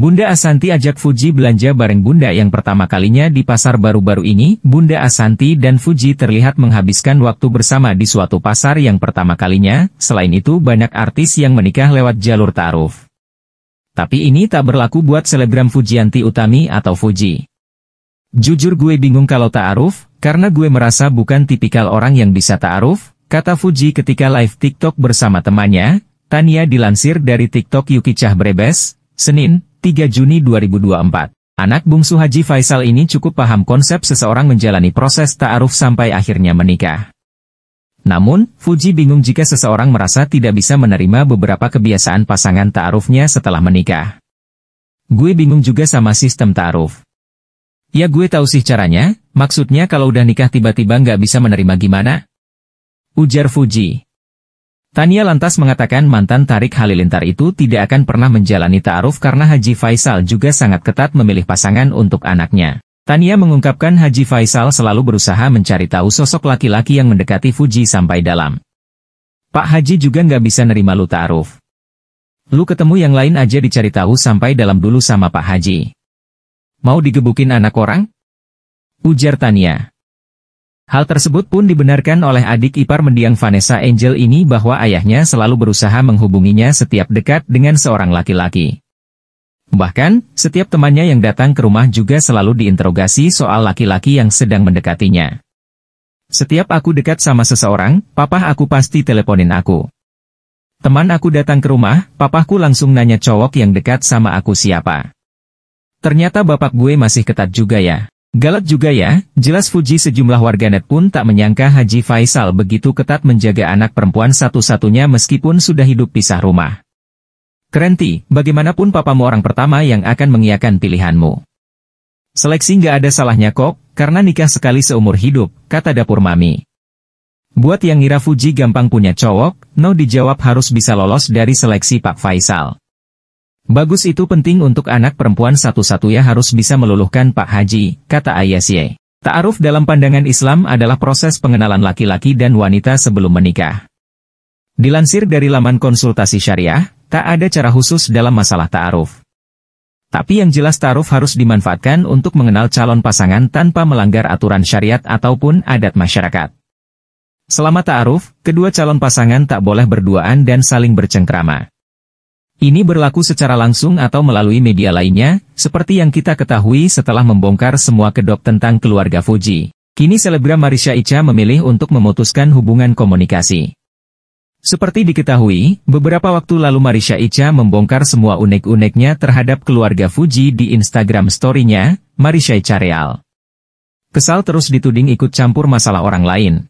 Bunda Asanti ajak Fuji belanja bareng Bunda yang pertama kalinya di pasar baru-baru ini, Bunda Asanti dan Fuji terlihat menghabiskan waktu bersama di suatu pasar yang pertama kalinya, selain itu banyak artis yang menikah lewat jalur taruf. Tapi ini tak berlaku buat selebgram Fujianti Utami atau Fuji. Jujur gue bingung kalau taruf, karena gue merasa bukan tipikal orang yang bisa taruf, kata Fuji ketika live TikTok bersama temannya, Tania dilansir dari TikTok Yuki Cah Brebes, Senin, 3 Juni 2024. Anak bungsu Haji Faisal ini cukup paham konsep seseorang menjalani proses ta'aruf sampai akhirnya menikah. Namun, Fuji bingung jika seseorang merasa tidak bisa menerima beberapa kebiasaan pasangan ta'arufnya setelah menikah. Gue bingung juga sama sistem ta'aruf. Ya gue tahu sih caranya, maksudnya kalau udah nikah tiba-tiba nggak bisa menerima gimana? Ujar Fuji. Tania lantas mengatakan mantan Tarik Halilintar itu tidak akan pernah menjalani ta'aruf karena Haji Faisal juga sangat ketat memilih pasangan untuk anaknya. Tania mengungkapkan Haji Faisal selalu berusaha mencari tahu sosok laki-laki yang mendekati Fuji sampai dalam. Pak Haji juga nggak bisa nerima lu ta'aruf. Lu ketemu yang lain aja dicari tahu sampai dalam dulu sama Pak Haji. Mau digebukin anak orang? Ujar Tania. Hal tersebut pun dibenarkan oleh adik ipar mendiang Vanessa Angel ini bahwa ayahnya selalu berusaha menghubunginya setiap dekat dengan seorang laki-laki. Bahkan, setiap temannya yang datang ke rumah juga selalu diinterogasi soal laki-laki yang sedang mendekatinya. Setiap aku dekat sama seseorang, papa aku pasti teleponin aku. Teman aku datang ke rumah, papaku langsung nanya cowok yang dekat sama aku siapa. Ternyata bapak gue masih ketat juga ya. Galak juga ya, jelas Fuji sejumlah warganet pun tak menyangka Haji Faisal begitu ketat menjaga anak perempuan satu-satunya meskipun sudah hidup pisah rumah. Keren ti, bagaimanapun papamu orang pertama yang akan mengiakan pilihanmu. Seleksi nggak ada salahnya kok, karena nikah sekali seumur hidup, kata dapur mami. Buat yang ngira Fuji gampang punya cowok, no dijawab harus bisa lolos dari seleksi Pak Faisal. Bagus itu penting untuk anak perempuan satu-satunya harus bisa meluluhkan Pak Haji, kata Ayesye. Ta'aruf dalam pandangan Islam adalah proses pengenalan laki-laki dan wanita sebelum menikah. Dilansir dari laman konsultasi syariah, tak ada cara khusus dalam masalah ta'aruf. Tapi yang jelas ta'aruf harus dimanfaatkan untuk mengenal calon pasangan tanpa melanggar aturan syariat ataupun adat masyarakat. Selama ta'aruf, kedua calon pasangan tak boleh berduaan dan saling bercengkrama. Ini berlaku secara langsung atau melalui media lainnya, seperti yang kita ketahui setelah membongkar semua kedok tentang keluarga Fuji. Kini selebgram Marisha Icha memilih untuk memutuskan hubungan komunikasi. Seperti diketahui, beberapa waktu lalu Marisha Icha membongkar semua unek-uneknya terhadap keluarga Fuji di Instagram story-nya, Marisha Icha Real. Kesal terus dituding ikut campur masalah orang lain.